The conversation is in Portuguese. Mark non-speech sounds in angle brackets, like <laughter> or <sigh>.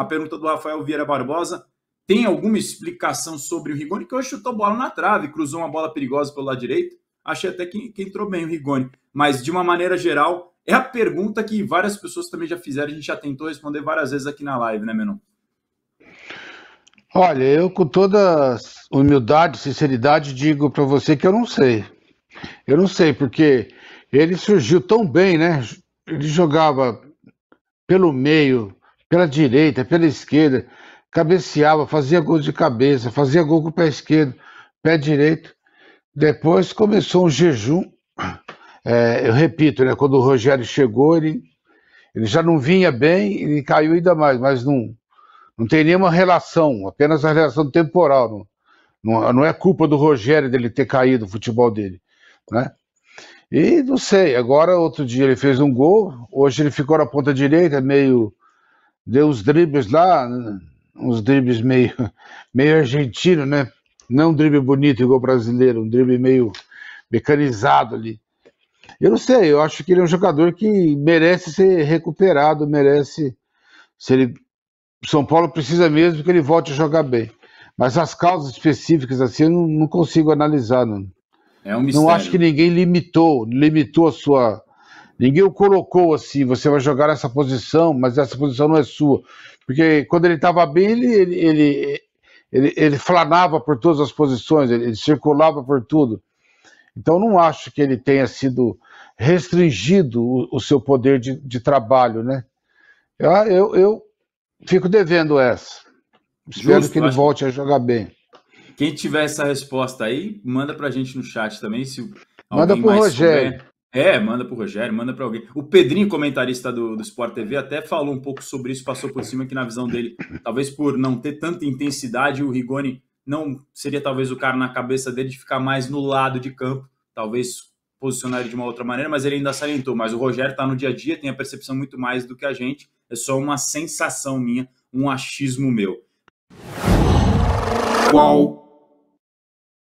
a pergunta do Rafael Vieira Barbosa. Tem alguma explicação sobre o Rigoni? Que hoje chutou a bola na trave, cruzou uma bola perigosa pelo lado direito. Achei até que, que entrou bem o Rigoni. Mas, de uma maneira geral, é a pergunta que várias pessoas também já fizeram. A gente já tentou responder várias vezes aqui na live, né, Menon? Olha, eu com toda humildade, sinceridade, digo para você que eu não sei. Eu não sei, porque ele surgiu tão bem, né? Ele jogava pelo meio, pela direita, pela esquerda, cabeceava, fazia gol de cabeça, fazia gol com o pé esquerdo, pé direito. Depois começou um jejum. É, eu repito, né, quando o Rogério chegou, ele, ele já não vinha bem, ele caiu ainda mais, mas não, não tem nenhuma relação, apenas a relação temporal. Não, não, não é culpa do Rogério dele ter caído o futebol dele. Né? E não sei, agora outro dia ele fez um gol, hoje ele ficou na ponta direita, meio deu uns dribles lá, uns dribles meio, <laughs> meio argentino, né? Não um drible bonito igual brasileiro, um drible meio mecanizado ali. Eu não sei, eu acho que ele é um jogador que merece ser recuperado, merece. Se ele, São Paulo precisa mesmo que ele volte a jogar bem. Mas as causas específicas assim eu não, não consigo analisar, não. É um mistério. Não acho que ninguém limitou, limitou a sua Ninguém o colocou assim, você vai jogar nessa posição, mas essa posição não é sua. Porque quando ele estava bem, ele, ele, ele, ele, flanava por todas as posições, ele, circulava por tudo. Então não acho que ele tenha sido restringido o, o seu poder de, de trabalho, né? Eu, eu, eu fico devendo essa. Espero Justo, que ele volte a jogar bem. Quem tiver essa resposta aí, manda para a gente no chat também. Se manda para o Rogério. Souber. É, manda pro Rogério, manda para alguém. O Pedrinho, comentarista do, do Sport TV, até falou um pouco sobre isso, passou por cima que na visão dele, talvez por não ter tanta intensidade, o Rigoni não seria talvez o cara na cabeça dele de ficar mais no lado de campo, talvez posicionar de uma outra maneira, mas ele ainda salientou. Mas o Rogério está no dia a dia, tem a percepção muito mais do que a gente. É só uma sensação minha, um achismo meu. Qual